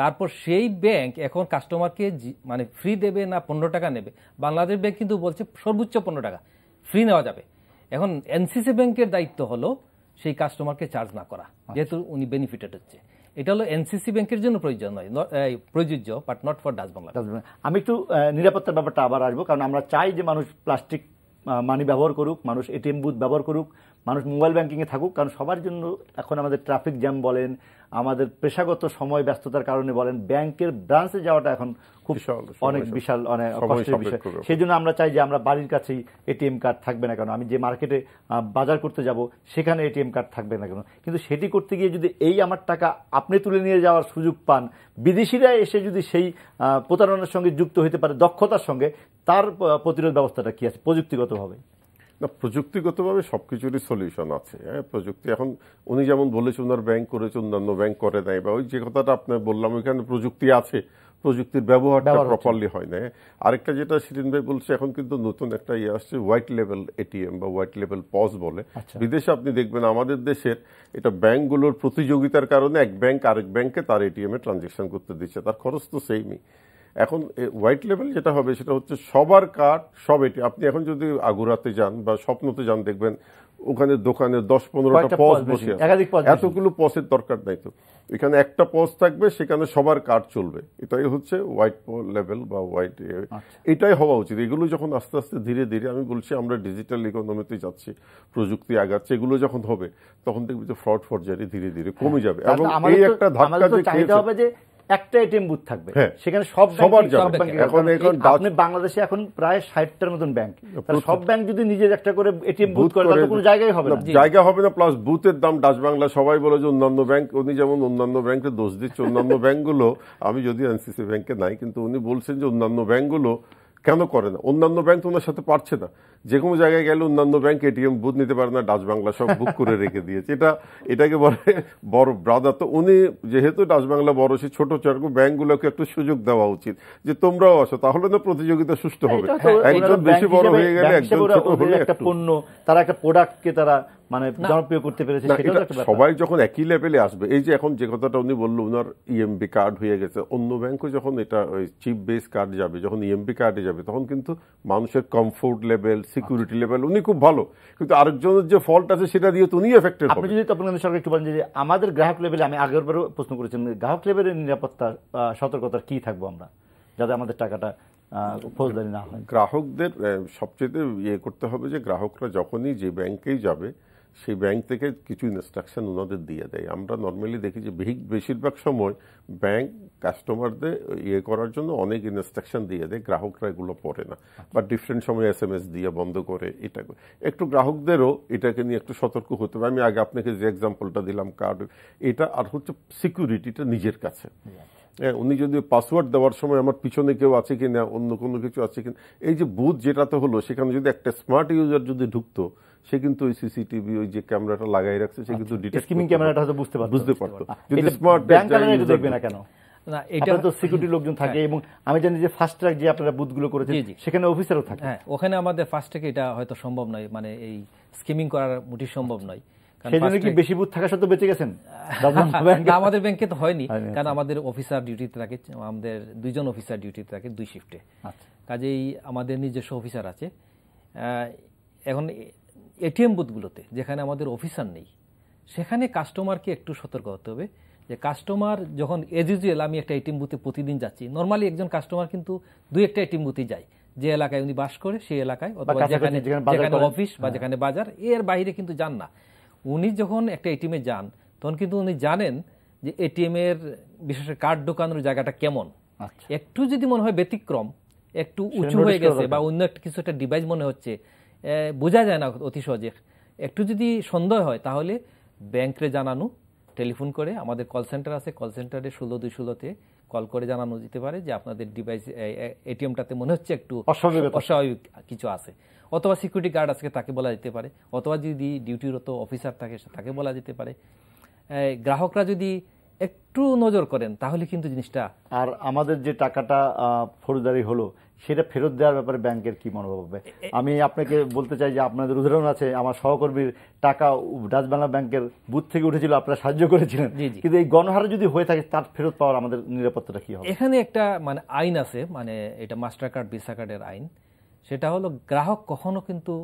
S2: তারপর সেই ব্যাংক এখন কাস্টমারকে মানে ফ্রি দেবে না পনেরো টাকা নেবে বাংলাদেশ ব্যাংক কিন্তু বলছে সর্বোচ্চ পনেরো টাকা ফ্রি নেওয়া যাবে এখন এনসিসি ব্যাংকের দায়িত্ব হলো সেই কাস্টমারকে চার্জ না করা আচ্ছা। যেহেতু উনি বেনিফিটেড হচ্ছে এটা হলো এনসিসি ব্যাংকের জন্য
S1: প্রয়োজন নয় প্রযোজ্য but not for Dutch Bangla আমি একটু নিরাপত্তার ব্যাপারটা আবার আসবো কারণ আমরা চাই যে মানুষ প্লাস্টিক মানি ব্যবহার করুক মানুষ এটিএম বুথ ব্যবহার করুক মানুষ মোবাইল ব্যাঙ্কিংয়ে থাকুক কারণ সবার জন্য এখন আমাদের ট্রাফিক জ্যাম বলেন আমাদের পেশাগত সময় ব্যস্ততার কারণে বলেন ব্যাংকের ব্রাঞ্চে যাওয়াটা এখন খুব অনেক বিশাল অনেক মানে কষ্টের বিষয় সেই জন্য আমরা চাই যে আমরা বাড়ির কাছেই এটিএম কার্ড থাকবে না কেন আমি যে মার্কেটে বাজার করতে যাব সেখানে এটিএম কার্ড থাকবে না কেন কিন্তু সেটি করতে গিয়ে যদি এই আমার টাকা আপনি তুলে নিয়ে যাওয়ার সুযোগ পান বিদেশিরা এসে যদি সেই প্রতারণার সঙ্গে যুক্ত হতে পারে দক্ষতার সঙ্গে তার প্রতিরোধ ব্যবস্থাটা কি আছে প্রযুক্তিগতভাবে
S3: না প্রযুক্তিগতভাবে সব কিছুরই সলিউশন আছে হ্যাঁ প্রযুক্তি এখন উনি যেমন বলেছে ওনার ব্যাংক করেছে অন্যান্য ব্যাংক করে নাই বা ওই যে কথাটা আপনার বললাম ওইখানে প্রযুক্তি আছে প্রযুক্তির ব্যবহারটা প্রপারলি হয় না হ্যাঁ? আরেকটা যেটা সিরিন ভাই বলছে এখন কিন্তু নতুন একটা ইয়ে আসছে হোয়াইট লেভেল এটিএম বা হোয়াইট লেভেল পজ বলে আচ্ছা। বিদেশে আপনি দেখবেন আমাদের দেশের এটা ব্যাংকগুলোর প্রতিযোগিতার কারণে এক ব্যাংক আরেক ব্যাংকে তার এটিএম এ ট্রানজেকশন করতে দিচ্ছে তার খরচ তো সেইমই এখন হোয়াইট লেভেল যেটা হবে সেটা হচ্ছে সবার কাঠ সব এটি আপনি এখন যদি আগুরাতে যান বা স্বপ্নতে যান দেখবেন ওখানে দোকানে দশ পনেরোটা পস বসে এতগুলো পসের দরকার নাই তো এখানে একটা পস থাকবে সেখানে সবার কাঠ চলবে এটাই হচ্ছে হোয়াইট লেভেল বা হোয়াইট আচ্ছা। এটাই হওয়া উচিত এগুলো যখন আস্তে আস্তে ধীরে ধীরে আমি বলছি আমরা ডিজিটাল ইকোনমিতে যাচ্ছি প্রযুক্তি আগাচ্ছে এগুলো যখন হবে তখন দেখবি যে ফ্রড ফরজারি ধীরে ধীরে কমে হ্যাঁ। যাবে এবং এই একটা ধাক্কা
S1: যে একটা এটিএম বুথ থাকবে হ্যাঁ। সেখানে সব সবার আপনি বাংলাদেশে এখন প্রায় ষাটটার মতন ব্যাংক সব ব্যাংক যদি নিজের একটা করে এটিএম বুথ করে তাহলে কোনো জায়গায় হবে না জায়গা
S3: হবে না প্লাস বুথের দাম ডাচ বাংলা সবাই বলে যে অন্যান্য ব্যাংক উনি যেমন অন্যান্য ব্যাংকে দোষ দিচ্ছে অন্যান্য ব্যাংকগুলো আমি যদি এনসিসি ব্যাংকে নাই কিন্তু উনি বলছেন যে অন্যান্য ব্যাংকগুলো কেন করে না অন্যান্য ব্যাংক তো ওনার সাথে পারছে না যে কোনো জায়গায় গেলে অন্যান্য ব্যাংক এটিএম বুথ নিতে পারে না ডাচ বাংলা সব বুক করে রেখে দিয়েছে এটা এটাকে বলে বড় ব্রাদার তো উনি যেহেতু ডাচ বাংলা বড় সে ছোট ছোট ব্যাংকগুলোকে একটু সুযোগ দেওয়া উচিত যে তোমরাও আসো তাহলে না প্রতিযোগিতা সুস্থ হবে একজন বেশি বড় হয়ে গেলে একজন ছোট হলে একটা পণ্য তারা একটা প্রোডাক্টকে তারা মানে
S1: জনপ্রিয় করতে পেরেছে সবাই
S3: যখন একই লেভেলে আসবে এই যে এখন যে কথাটা উনি বললো উনার ইএমবি e কার্ড হয়ে গেছে অন্য ব্যাংকও যখন এটা ওই চিপ বেস কার্ড যাবে যখন ইএমবি e কার্ডে যাবে তখন কিন্তু মানুষের কমফোর্ট লেভেল সিকিউরিটি লেভেল উনি খুব ভালো কিন্তু আরেকজনের যে ফল্ট আছে সেটা দিয়ে তো উনি এফেক্টেড আপনি যদি তপন সরকার একটু বলেন যে আমাদের গ্রাহক লেভেলে আমি আগেরবারও প্রশ্ন করেছেন গ্রাহক লেভেলের
S1: নিরাপত্তা সতর্কতার কি থাকবো আমরা যাতে আমাদের টাকাটা ফৌজদারি না হয়
S3: গ্রাহকদের সবচেয়ে ইয়ে করতে হবে যে গ্রাহকরা যখনই যে ব্যাংকেই যাবে সেই ব্যাংক থেকে কিছু ইনস্ট্রাকশন ওনাদের দিয়ে দেয় আমরা নর্মালি দেখি যে বেশিরভাগ সময় ব্যাংক কাস্টমারদের ইয়ে করার জন্য অনেক ইনস্ট্রাকশান দিয়ে দেয় গ্রাহকরা এগুলো পড়ে না বা ডিফারেন্ট সময় এস এম এস দিয়ে বন্ধ করে এটা একটু গ্রাহকদেরও এটাকে নিয়ে একটু সতর্ক হতে হবে আমি আগে আপনাকে যে এক্সাম্পলটা দিলাম কার্ড এটা আর হচ্ছে সিকিউরিটিটা নিজের কাছে হ্যাঁ উনি যদি পাসওয়ার্ড দেওয়ার সময় আমার পিছনে কেউ আছে কি না অন্য কোনো কিছু আছে কিনা এই যে বুথ যেটাতে হলো সেখানে যদি একটা স্মার্ট ইউজার যদি ঢুকতো সে কিন্তু ওই সিসিটিভি ওই যে ক্যামেরাটা লাগাই রাখছে সে কিন্তু আচ্ছা, স্কিমিং ক্যামেরাটা হয়তো বুঝতে পারত বুঝতে পারত কিন্তু স্মার্ট ব্যাংক ক্যামেরা দেখবে না কেন না
S1: এটা তো সিকিউরিটি লোকজন থাকে হ্যাঁ। এবং আমি জানি যে ফাস্ট ট্র্যাক যে আপনারা বুথগুলো করেছেন সেখানে অফিসারও থাকে হ্যাঁ
S2: ওখানে আমাদের ফাস্ট ট্র্যাকে এটা হয়তো সম্ভব নয় মানে এই স্কিমিং করার মোটেই সম্ভব নয়
S1: সেজন্য কি বেশি বুথ থাকা সত্ত্বেও বেঁচে গেছেন আমাদের ব্যাংকে তো হয়নি কারণ
S2: আচ্ছা। আমাদের অফিসার ডিউটিতে থাকে আমাদের দুইজন অফিসার ডিউটিতে থাকে দুই শিফটে আচ্ছা। কাজেই আমাদের নিজস্ব অফিসার আছে এখন এটিএম বুথগুলোতে যেখানে আমাদের অফিসার নেই সেখানে কাস্টমারকে একটু সতর্ক হতে হবে যে কাস্টমার যখন এজ ইউজুয়াল আমি একটা এটিএম বুথে প্রতিদিন যাচ্ছি নর্মালি একজন কাস্টমার কিন্তু দুই একটা এটিএম বুথে যায় যে এলাকায় উনি বাস করে সেই এলাকায় অথবা যেখানে যেখানে অফিস বা হ্যাঁ। যেখানে বাজার এর বাইরে কিন্তু যান না উনি যখন একটা এটিএমে যান তখন কিন্তু উনি জানেন যে এটিএমের বিশেষ কার্ড ঢোকানোর জায়গাটা কেমন আচ্ছা। একটু যদি মনে হয় ব্যতিক্রম একটু উঁচু হয়ে গেছে বা অন্য একটা কিছু একটা ডিভাইস মনে হচ্ছে বোঝা যায় না অতি সহজে একটু যদি সন্দেহ হয় তাহলে ব্যাংকে জানানো টেলিফোন করে আমাদের কল সেন্টার আছে কল সেন্টারে ষোলো দুই ষোলোতে কল করে জানানো যেতে পারে যে আপনাদের ডিভাইস এটিএমটাতে মনে হচ্ছে একটু অস্বাভাবিক কিছু আছে অথবা সিকিউরিটি গার্ড আজকে তাকে বলা যেতে পারে অথবা যদি ডিউটিরত অফিসার
S1: থাকে তাকে বলা যেতে পারে গ্রাহকরা যদি একটু নজর করেন তাহলে কিন্তু জিনিসটা আর আমাদের যে টাকাটা ফৌজদারি হলো সেটা ফেরত দেওয়ার ব্যাপারে ব্যাংকের কি মনোভাব হবে আমি আপনাকে বলতে চাই যে আপনাদের উদাহরণ আছে আমার সহকর্মীর টাকা ডাচ বাংলা ব্যাংকের বুথ থেকে উঠেছিল আপনারা সাহায্য করেছিলেন কিন্তু এই গণহারে যদি হয়ে থাকে তার ফেরত পাওয়ার আমাদের নিরাপত্তাটা কি হবে
S2: এখানে একটা মানে আইন আছে মানে এটা মাস্টার কার্ড ভিসা কার্ডের আইন সেটা হলো গ্রাহক কখনো কিন্তু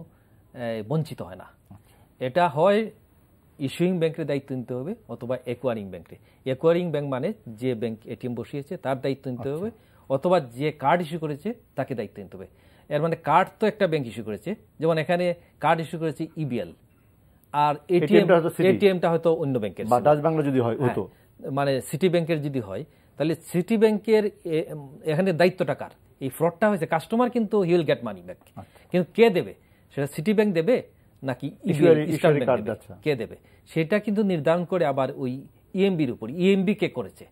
S2: বঞ্চিত হয় না আচ্ছা। এটা হয় ইস্যুইং ব্যাংকের দায়িত্ব নিতে হবে অথবা অ্যাকোয়ারিং ব্যাংকে অ্যাকোয়ারিং ব্যাংক মানে যে ব্যাংক এটিএম বসিয়েছে তার দায়িত্ব নিতে আচ্ছা। হবে অথবা যে কার্ড ইস্যু করেছে তাকে দায়িত্ব নিতে হবে এর মানে কার্ড তো একটা ব্যাংক ইস্যু করেছে যেমন এখানে কার্ড ইস্যু করেছে ইবিএল e আর এটিএমটা হয়তো অন্য ব্যাংকের বাংলা যদি হয় হ্যাঁ, মানে সিটি ব্যাংকের যদি হয় তাহলে সিটি ব্যাংকের এখানে দায়িত্বটা কার এই ফ্রডটা হয়েছে কাস্টমার কিন্তু he will get money back কিন্তু কে দেবে সেটা সিটি ব্যাংক দেবে নাকি e আচ্ছা। কে দেবে সেটা কিন্তু নির্ধারণ করে আবার ওই ইএমবির উপর ইএমবি কে করেছে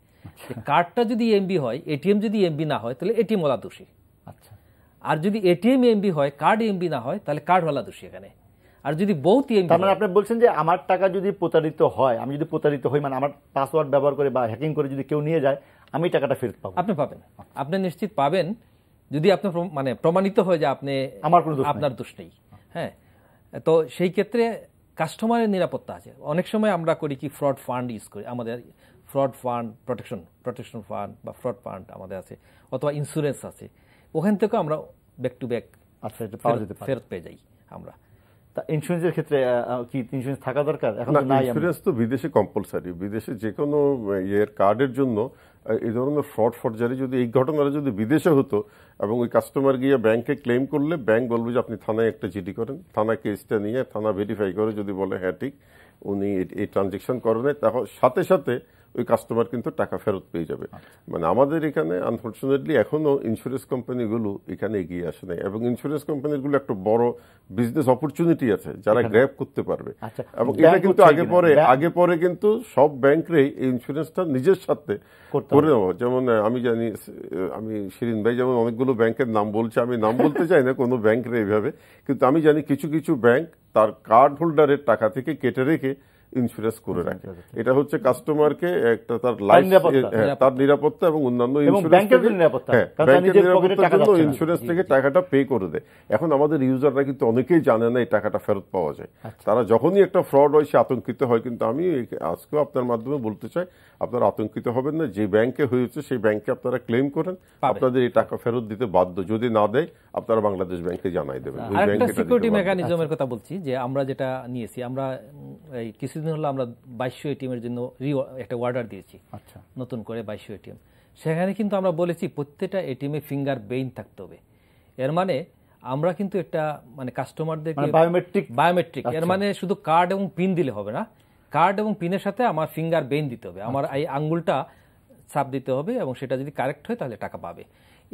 S2: কার্ডটা আচ্ছা। যদি এমবি হয় এটিএম যদি এমবি না হয় তাহলে এটিএম ওলা দোষী আচ্ছা আর যদি এটিএম এমবি হয় কার্ড এমবি না হয় তাহলে কার্ড ওলা দোষী এখানে
S1: আর যদি বহুত এমবি মানে আপনি বলছেন যে আমার টাকা যদি প্রতারিত হয় আমি যদি প্রতারিত হই মানে আমার পাসওয়ার্ড ব্যবহার করে বা হ্যাকিং করে যদি কেউ নিয়ে যায় আমি টাকাটা ফেরত পাবো আপনি পাবেন আপনি নিশ্চিত পাবেন যদি আপনার মানে প্রমাণিত হয় যে
S2: আপনি আমার কোনো আপনার দোষ নেই হ্যাঁ তো সেই ক্ষেত্রে কাস্টমারের নিরাপত্তা আছে অনেক সময় আমরা করি কি ফ্রড ফান্ড ইউজ করি আমাদের fraud fund protection protection fund বা ফ্রড ফান্ড আমাদের আছে অথবা ইন্স্যুরেন্স আছে ওখান থেকেও আমরা ব্যাক টু ব্যাক
S1: আচ্ছা যেতে ফেরত পেয়ে যাই আমরা তা ইন্স্যুরেন্সের ক্ষেত্রে কি ইন্স্যুরেন্স থাকা দরকার এখন নাই ইন্স্যুরেন্স
S3: তো বিদেশে কম্পালসারি বিদেশে যে কোনো ইয়ের কার্ডের জন্য এই ধরনের ফ্রড ফর্জারি যদি এই ঘটনাটা যদি বিদেশে হতো এবং ওই কাস্টমার গিয়ে ব্যাংকে ক্লেম করলে ব্যাংক বলবে যে আপনি থানায় একটা জিডি করেন থানা কেসটা নিয়ে থানা ভেরিফাই করে যদি বলে হ্যাঁ ঠিক উনি এই ট্রানজেকশন করেন তাহলে সাথে সাথে ওই কাস্টমার কিন্তু টাকা ফেরত পেয়ে যাবে আচ্ছা। মানে আমাদের এখানে আনফর্চুনেটলি এখনও ইন্স্যুরেন্স কোম্পানিগুলো এখানে এগিয়ে আসে নাই এবং ইন্স্যুরেন্স কোম্পানিগুলো একটা বড় বিজনেস অপরচুনিটি আছে যারা গ্র্যাব করতে পারবে আচ্ছা, এবং এটা কিন্তু আগে পরে আগে পরে কিন্তু সব ব্যাংকরেই এই ইন্স্যুরেন্সটা নিজের সাথে করে নেওয়া যেমন আমি জানি আমি শিরিন ভাই যেমন অনেকগুলো ব্যাংকের নাম বলছে আমি নাম বলতে চাই না কোনো ব্যাংকের এইভাবে কিন্তু আমি জানি কিছু কিছু ব্যাংক তার কার্ড হোল্ডারের টাকা থেকে কেটে রেখে ইন্স্যুরেন্স করে আচ্ছা, রাখে আচ্ছা, আচ্ছা, এটা হচ্ছে কাস্টমারকে একটা তার লাইফ হ্যাঁ, তার নিরাপত্তা এবং অন্যান্য ইন্স্যুরেন্স থেকে হ্যাঁ, টাকাটা পে করে দেয় এখন আমাদের ইউজাররা কিন্তু অনেকেই জানে না এই টাকাটা ফেরত পাওয়া যায় তারা যখনই একটা ফ্রড হয় সে আতঙ্কিত হয় কিন্তু আমি আজকেও আপনার মাধ্যমে বলতে চাই আপনারা আতঙ্কিত হবেন না যে ব্যাংকে হয়েছে সেই ব্যাংকে আপনারা ক্লেম করেন আপনাদের এই টাকা ফেরত দিতে বাধ্য যদি না দেয় আপনারা বাংলাদেশ ব্যাংকে জানাই দেবেন সিকিউরিটি মেকানিজমের
S2: কথা বলছি যে আমরা যেটা নিয়েছি আমরা কিছু কিছুদিন হলো আমরা বাইশশো এটিএমের জন্য রি একটা অর্ডার দিয়েছি আচ্ছা নতুন করে বাইশশো এটিএম সেখানে কিন্তু আমরা বলেছি প্রত্যেকটা এটিএমে ফিঙ্গার বেইন থাকতে হবে এর মানে আমরা কিন্তু একটা মানে কাস্টমারদের বায়োমেট্রিক বায়োমেট্রিক এর আচ্ছা। মানে শুধু কার্ড এবং পিন দিলে হবে না কার্ড এবং পিনের সাথে আমার ফিঙ্গার বেইন দিতে হবে আমার আচ্ছা। এই আঙ্গুলটা ছাপ দিতে হবে এবং সেটা যদি কারেক্ট হয় তাহলে টাকা পাবে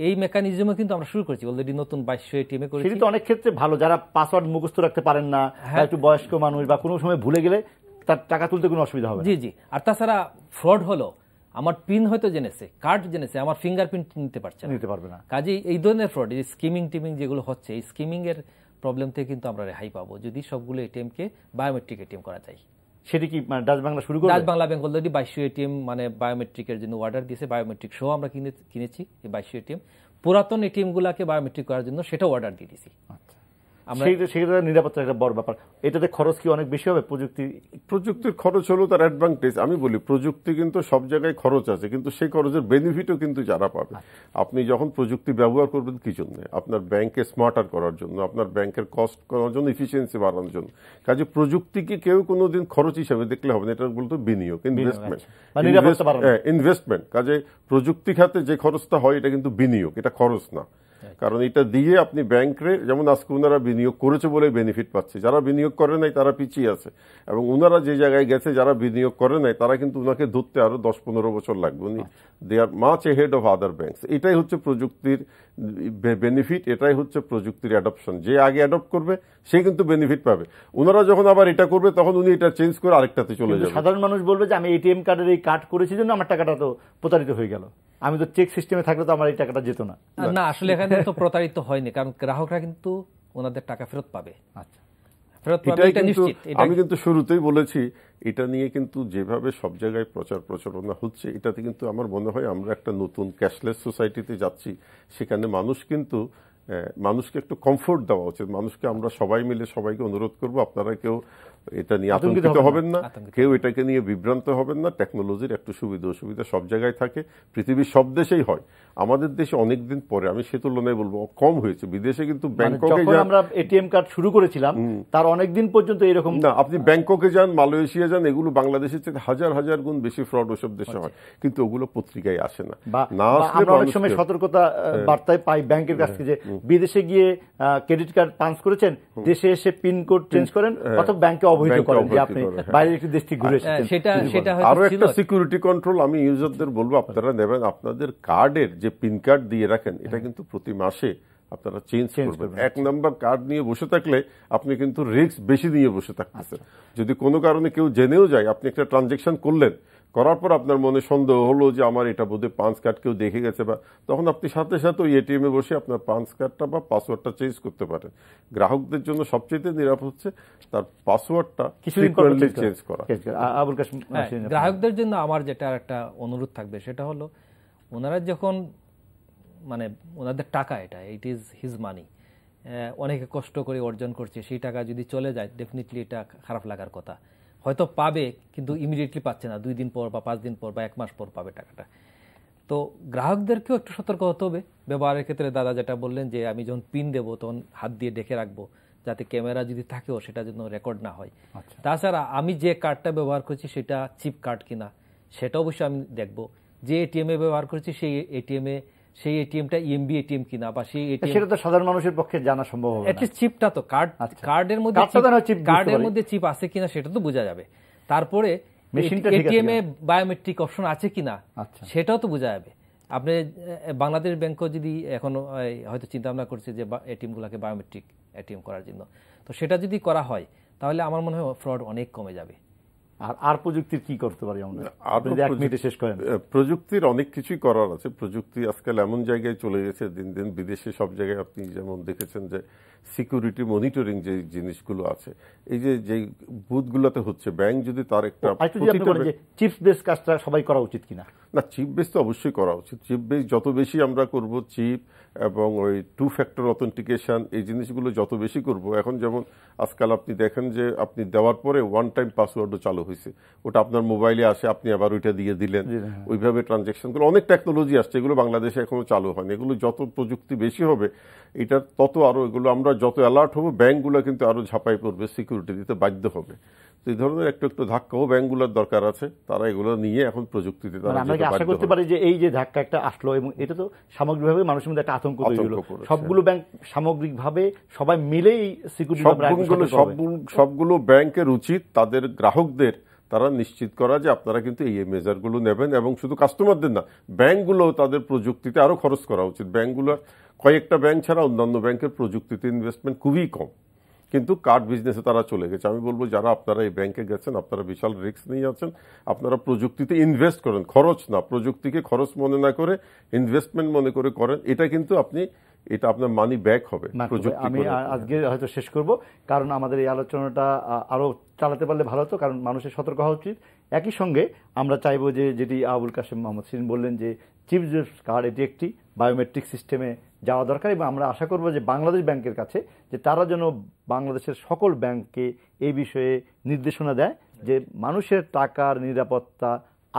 S2: এই মেকানিজমও কিন্তু আমরা শুরু করেছি অলরেডি নতুন বাইশশো এটিএমে
S1: করেছি অনেক ক্ষেত্রে ভালো যারা পাসওয়ার্ড মুখস্থ রাখতে পারেন না হ্যাঁ। একটু বয়স্ক মানুষ বা কোনো সময় ভুলে গেলে তার টাকা তুলতে কোনো অসুবিধা হবে জি জি আর তাছাড়া ফ্রড হলো আমার পিন হয়তো জেনেছে
S2: কার্ড জেনেছে আমার ফিঙ্গারপ্রিন্ট নিতে পারছে নিতে পারবে না কাজেই এই ধরনের ফ্রড এই স্কিমিং টিমিং যেগুলো হচ্ছে এই স্কিমিং এর প্রবলেম থেকে কিন্তু আমরা রেহাই পাবো যদি সবগুলো এটিএমকে বায়োমেট্রিক এটিএম করা যায় সেটি কি মানে ডাচ বাংলা শুরু করে ডাচ বাংলা ব্যাংক অলরেডি বাইশ এটিএম মানে বায়োমেট্রিকের জন্য অর্ডার দিয়েছে বায়োমেট্রিক সহ আমরা কিনে কিনেছি এই বাইশশো এটিএম পুরাতন এটিএমগুলোকে বায়োমেট্রিক করার জন্য সেটাও অর্ডার দিয়ে
S3: দিয়েছি আচ্ছা। আমরা সেটা নিরাপত্তার একটা বড় ব্যাপার এটাতে খরচ কি অনেক বেশি হবে প্রযুক্তি প্রযুক্তির খরচ হলো তার অ্যাডভান্টেজ আমি বলি প্রযুক্তি কিন্তু সব জায়গায় খরচ আছে কিন্তু সেই খরচের বেনিফিটও কিন্তু যারা পাবে আচ্ছা। আপনি যখন প্রযুক্তি ব্যবহার করবেন কি জন্য আপনার ব্যাংকে স্মার্টার করার জন্য আপনার ব্যাংকের কস্ট করার জন্য ইফিসিয়েন্সি বাড়ানোর জন্য কাজে প্রযুক্তিকে কেউ কোনো দিন খরচ হিসাবে দেখলে হবে না এটা বলতো বিনিয়োগ ইনভেস্টমেন্ট আচ্ছা। ইনভেস্টমেন্ট হ্যাঁ, কাজে প্রযুক্তি খাতে যে খরচটা হয় এটা কিন্তু বিনিয়োগ এটা খরচ না কারণ এটা দিয়ে আপনি ব্যাংকে যেমন আজকে ওনারা বিনিয়োগ করেছে বলে বেনিফিট পাচ্ছে যারা বিনিয়োগ করে নাই তারা পিছিয়ে আছে এবং ওনারা যে জায়গায় গেছে যারা বিনিয়োগ করে নাই তারা কিন্তু ওনাকে ধরতে আরও দশ পনেরো বছর লাগবে উনি they are much ahead of other banks এটাই হচ্ছে প্রযুক্তির বেনিফিট এটাই হচ্ছে প্রযুক্তির অ্যাডপশন যে আগে অ্যাডপ্ট করবে সে কিন্তু বেনিফিট পাবে ওনারা যখন আবার এটা করবে তখন উনি এটা চেঞ্জ করে আরেকটাতে চলে যাবে সাধারণ মানুষ বলবে
S1: যে আমি এটিএম কার্ডের এই কার্ড করেছি জন্য আমার টাকাটা তো
S3: প্রতারিত হয়ে গেল
S1: আমি তো চেক সিস্টেমে থাকলে তো আমার এই টাকাটা যেত না
S2: না আসলে এখানে তো প্রতারিত হয়নি কারণ গ্রাহকরা কিন্তু ওনাদের টাকা ফেরত পাবে আচ্ছা
S3: আমি কিন্তু শুরুতেই বলেছি এটা নিয়ে কিন্তু যেভাবে সব জায়গায় প্রচার প্রচারণা হচ্ছে এটাতে কিন্তু আমার মনে হয় আমরা একটা নতুন ক্যাশলেস সোসাইটিতে যাচ্ছি সেখানে মানুষ কিন্তু মানুষকে একটু কমফোর্ট দেওয়া উচিত মানুষকে আমরা সবাই মিলে সবাইকে অনুরোধ করব আপনারা কেউ এটা নিয়ে আতঙ্কিত হবেন না কেউ এটাকে নিয়ে বিভ্রান্ত হবেন না টেকনোলজির একটু সুবিধা অসুবিধা সব জায়গায় থাকে পৃথিবীর সব দেশেই হয় আমাদের দেশে অনেকদিন পরে আমি সে তুলনায় বলবো কম হয়েছে বিদেশে কিন্তু মানে ব্যাংককে যান আমরা এটিএম কার্ড শুরু করেছিলাম তার অনেকদিন পর্যন্ত এরকম না আপনি ব্যাংককে যান মালয়েশিয়া যান এগুলো বাংলাদেশের থেকে হাজার হাজার গুণ বেশি ফ্রড ওসব দেশে হয় আচ্ছা। কিন্তু ওগুলো পত্রিকায় আসে না না আসলে অনেক সময় সতর্কতা হ্যাঁ। বার্তায়
S1: পাই ব্যাংকের কাছ থেকে যে বিদেশে গিয়ে ক্রেডিট কার্ড পাঞ্চ করেছেন দেশে এসে পিন কোড চেঞ্জ করেন হ্যাঁ। অথবা ব্যাংকে অবহিত করেন যে আপনি হ্যাঁ। একটি
S3: আচ্ছা, সেটা সেটা আরো একটা সিকিউরিটি কন্ট্রোল আমি ইউজারদের বলবো আপনারা নেবেন আপনাদের কার্ডের যে পিন কার্ড দিয়ে রাখেন এটা কিন্তু প্রতি মাসে আপনারা চেঞ্জ করবেন এক নম্বর কার্ড নিয়ে বসে থাকলে আপনি কিন্তু রিস্ক বেশি নিয়ে বসে থাকতেছেন আচ্ছা। যদি কোনো কারণে কেউ জেনেও যায় আপনি একটা ট্রানজেকশন করলেন করার পর আপনার মনে সন্দেহ হলো যে আমার এটা বোধহয় পাঁচ কার্ড কেউ দেখে গেছে বা তখন আপনি সাথে সাথে ওই এটিএমে বসে আপনার পাঁচ কার্ডটা বা পাসওয়ার্ডটা চেঞ্জ করতে পারেন গ্রাহকদের জন্য সবচেয়ে নিরাপদ হচ্ছে তার পাসওয়ার্ডটা ফ্রিকোয়েন্টলি চেঞ্জ করা হ্যাঁ, গ্রাহকদের
S2: জন্য আমার যেটা একটা অনুরোধ থাকবে সেটা হলো ওনারা যখন মানে ওনাদের টাকা এটা ইট ইজ হিজ মানি অনেকে কষ্ট করে অর্জন করছে সেই টাকা যদি চলে যায় ডেফিনেটলি এটা খারাপ লাগার কথা হয়তো পাবে কিন্তু ইমিডিয়েটলি পাচ্ছে না দুই দিন পর বা পাঁচ দিন পর বা এক মাস পর পাবে টাকাটা তো গ্রাহকদেরকেও একটু সতর্ক হতে হবে ব্যবহারের ক্ষেত্রে দাদা যেটা বললেন যে আমি যখন পিন দেবো তখন হাত দিয়ে ডেকে রাখবো যাতে ক্যামেরা যদি থাকেও সেটা যেন রেকর্ড না হয় আচ্ছা। তাছাড়া আমি যে কার্ডটা ব্যবহার করছি সেটা চিপ কার্ড কিনা সেটা অবশ্যই আমি দেখব যে এটিএমে ব্যবহার করছি সেই এটিএমে সেই এটিএমটা ইএমবি এটিএম কিনা বা সেই এটিএম সেটা
S1: তো সাধারণ মানুষের পক্ষে জানা সম্ভব হবে না
S2: চিপটা তো কার্ড আচ্ছা। কার্ডের মধ্যে কার্ডের মধ্যে চিপ আছে কিনা সেটা তো বোঝা যাবে তারপরে এটিএম এ বায়োমেট্রিক অপশন আছে কিনা আচ্ছা। সেটাও তো বোঝা যাবে আপনি বাংলাদেশ ব্যাংকও যদি এখনো হয়তো চিন্তা ভাবনা করছে যে এটিএম গুলোকে বায়োমেট্রিক এটিএম করার জন্য তো সেটা যদি করা হয় তাহলে আমার মনে হয় ফ্রড অনেক কমে যাবে
S1: আর আর প্রযুক্তির কি করতে পারি আমরা শেষ করেন
S3: প্রযুক্তির অনেক কিছুই করার আছে প্রযুক্তি আজকাল এমন জায়গায় চলে গেছে দিন দিন বিদেশে সব জায়গায় আপনি যেমন দেখেছেন যে সিকিউরিটি মনিটরিং যে জিনিসগুলো আছে এই যে যে বুথগুলোতে হচ্ছে ব্যাংক যদি তার একটা চিপস বেস কাজটা সবাই করা উচিত কিনা না চিপ বেস তো অবশ্যই করা উচিত চিপ বেস যত বেশি আমরা করব চিপ এবং ওই টু ফ্যাক্টর অথেন্টিকেশান এই জিনিসগুলো যত বেশি করব এখন যেমন আজকাল আপনি দেখেন যে আপনি দেওয়ার পরে ওয়ান টাইম পাসওয়ার্ডও চালু হয়েছে ওটা আপনার মোবাইলে আসে আপনি আবার ওইটা দিয়ে দিলেন ওইভাবে ট্রানজ্যাকশনগুলো অনেক টেকনোলজি আসছে এগুলো বাংলাদেশে এখনও চালু হয়নি এগুলো যত প্রযুক্তি বেশি হবে এটা তত আরও এগুলো আমরা যত অ্যালার্ট হব ব্যাঙ্কগুলো কিন্তু আরও ঝাঁপাই পড়বে সিকিউরিটি দিতে বাধ্য হবে তো এই ধরনের একটু একটু ধাক্কাও ব্যাঙ্কগুলোর দরকার আছে তারা এগুলো নিয়ে এখন প্রযুক্তিতে মানে আশা করতে
S1: পারি যে এই যে ধাক্কা একটা আসলো এবং এটা তো সামগ্রিকভাবে মানুষের মধ্যে একটা আতঙ্ক তৈরি হলো সবগুলো ব্যাংক সামগ্রিকভাবে সবাই মিলেই সিকিউরিটি
S3: সবগুলো ব্যাংকের উচিত তাদের গ্রাহকদের তারা নিশ্চিত করা যে আপনারা কিন্তু এই মেজারগুলো নেবেন এবং শুধু কাস্টমারদের না ব্যাংকগুলো তাদের প্রযুক্তিতে আরও খরচ করা উচিত ব্যাংকগুলোর কয়েকটা ব্যাংক ছাড়া অন্যান্য ব্যাংকের প্রযুক্তিতে ইনভেস্টমেন্ট খুবই কম কিন্তু কার্ড বিজনেসে তারা চলে গেছে আমি বলবো যারা আপনারা এই ব্যাংকে গেছেন আপনারা বিশাল রিস্ক নিয়ে আছেন আপনারা প্রযুক্তিতে ইনভেস্ট করেন খরচ না প্রযুক্তিকে খরচ মনে না করে ইনভেস্টমেন্ট মনে করে করেন এটা কিন্তু আপনি এটা আপনার মানি ব্যাক হবে আমি
S1: আজকে হয়তো শেষ করব কারণ আমাদের এই আলোচনাটা আরও চালাতে পারলে ভালো হতো কারণ মানুষের সতর্ক হওয়া উচিত একই সঙ্গে আমরা চাইবো যে যেটি আবুল কাশেম মোহাম্মদ সিন বললেন যে চিফ জেফ কার্ড এটি একটি বায়োমেট্রিক সিস্টেমে যাওয়া দরকার এবং আমরা আশা করব যে বাংলাদেশ ব্যাংকের কাছে যে তারা যেন বাংলাদেশের সকল ব্যাংককে এই বিষয়ে নির্দেশনা দেয় যে মানুষের টাকার নিরাপত্তা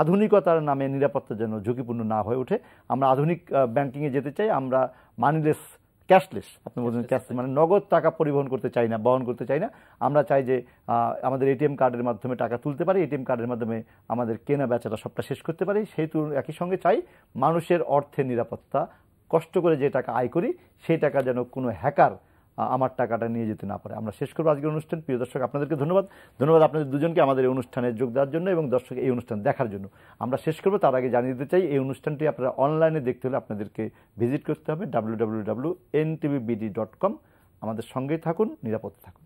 S1: আধুনিকতার নামে নিরাপত্তা যেন ঝুঁকিপূর্ণ না হয়ে ওঠে আমরা আধুনিক ব্যাংকিংয়ে যেতে চাই আমরা মানিলেস ক্যাশলেস আপনি বলছেন ক্যাশলেস মানে নগদ টাকা পরিবহন করতে চাই না বহন করতে চাই না আমরা চাই যে আমাদের এটিএম কার্ডের মাধ্যমে টাকা তুলতে পারি এটিএম কার্ডের মাধ্যমে আমাদের কেনা বেচাটা সবটা শেষ করতে পারি সেই একই সঙ্গে চাই মানুষের অর্থের নিরাপত্তা কষ্ট করে যে টাকা আয় করি সেই টাকা যেন কোনো হ্যাকার আমার টাকাটা নিয়ে যেতে না পারে আমরা শেষ করবো আজকের অনুষ্ঠান প্রিয় দর্শক আপনাদেরকে ধন্যবাদ ধন্যবাদ আপনাদের দুজনকে আমাদের এই অনুষ্ঠানে যোগ দেওয়ার জন্য এবং দর্শক এই অনুষ্ঠান দেখার জন্য আমরা শেষ করবো তার আগে জানিয়ে দিতে চাই এই অনুষ্ঠানটি আপনারা অনলাইনে দেখতে হলে আপনাদেরকে ভিজিট করতে হবে ডাব্লিউ আমাদের সঙ্গেই থাকুন নিরাপদে থাকুন